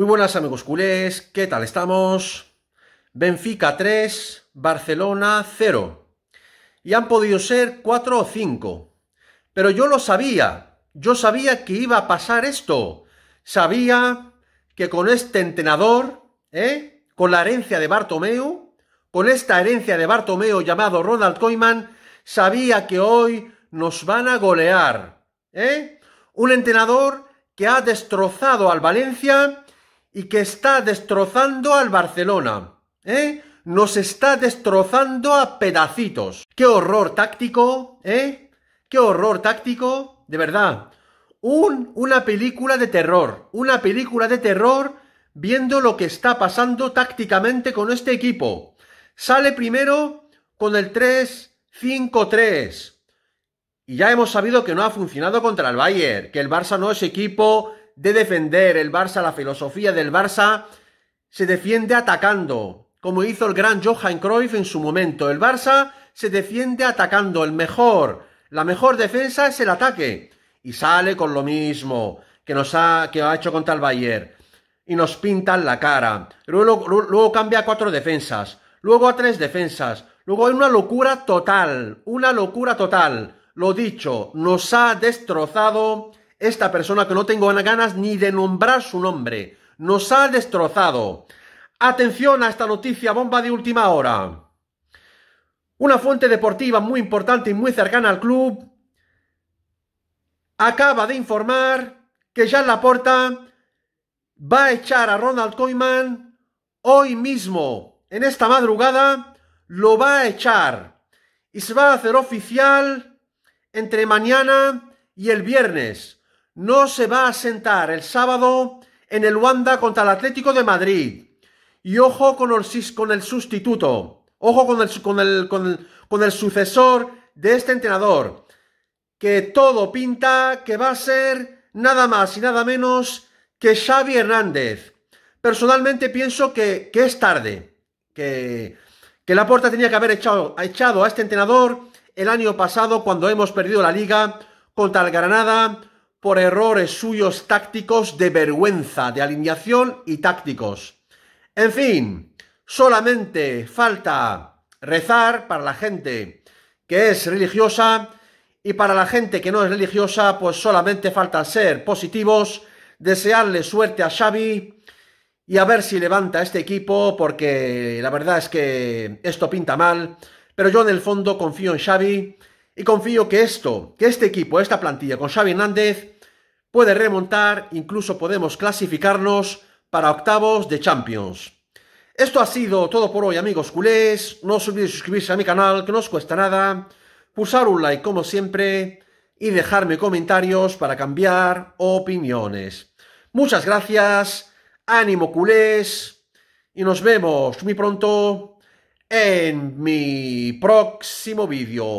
Muy buenas amigos culés, ¿qué tal estamos? Benfica 3, Barcelona 0. Y han podido ser 4 o 5. Pero yo lo sabía, yo sabía que iba a pasar esto. Sabía que con este entrenador, ¿eh? con la herencia de Bartomeu, con esta herencia de Bartomeu llamado Ronald Koeman, sabía que hoy nos van a golear. ¿eh? Un entrenador que ha destrozado al Valencia y que está destrozando al Barcelona. ¿Eh? Nos está destrozando a pedacitos. ¡Qué horror táctico! ¿Eh? ¡Qué horror táctico! De verdad. Un, una película de terror. Una película de terror viendo lo que está pasando tácticamente con este equipo. Sale primero con el 3-5-3. Y ya hemos sabido que no ha funcionado contra el Bayern, que el Barça no es equipo de defender el Barça, la filosofía del Barça se defiende atacando, como hizo el gran Johan Cruyff en su momento. El Barça se defiende atacando, el mejor, la mejor defensa es el ataque. Y sale con lo mismo que nos ha, que ha hecho contra el Bayern. Y nos pintan la cara. Luego, luego cambia a cuatro defensas, luego a tres defensas. Luego hay una locura total, una locura total. Lo dicho, nos ha destrozado esta persona que no tengo ganas ni de nombrar su nombre. Nos ha destrozado. Atención a esta noticia bomba de última hora. Una fuente deportiva muy importante y muy cercana al club acaba de informar que Jean Laporta va a echar a Ronald Koeman hoy mismo, en esta madrugada, lo va a echar y se va a hacer oficial entre mañana y el viernes no se va a sentar el sábado en el Wanda contra el Atlético de Madrid. Y ojo con el, con el sustituto, ojo con el, con, el, sucesor de este entrenador, que todo pinta que va a ser nada más y nada menos que Xavi Hernández. Personalmente pienso que, es tarde, que, que puerta tenía que haber echado, echado a este entrenador el año pasado cuando hemos perdido la liga contra el Granada por errores suyos tácticos de vergüenza, de alineación y tácticos. En fin, solamente falta rezar para la gente que es religiosa y para la gente que no es religiosa, pues solamente falta ser positivos, desearle suerte a Xavi y a ver si levanta este equipo, porque la verdad es que esto pinta mal, pero yo en el fondo confío en Xavi y confío que esto, que este equipo, esta plantilla con Xavi Hernández puede remontar, incluso podemos clasificarnos para octavos de Champions. Esto ha sido todo por hoy amigos culés, no os olvidéis suscribirse a mi canal que no os cuesta nada, pulsar un like como siempre y dejarme comentarios para cambiar opiniones. Muchas gracias, ánimo culés y nos vemos muy pronto en mi próximo vídeo.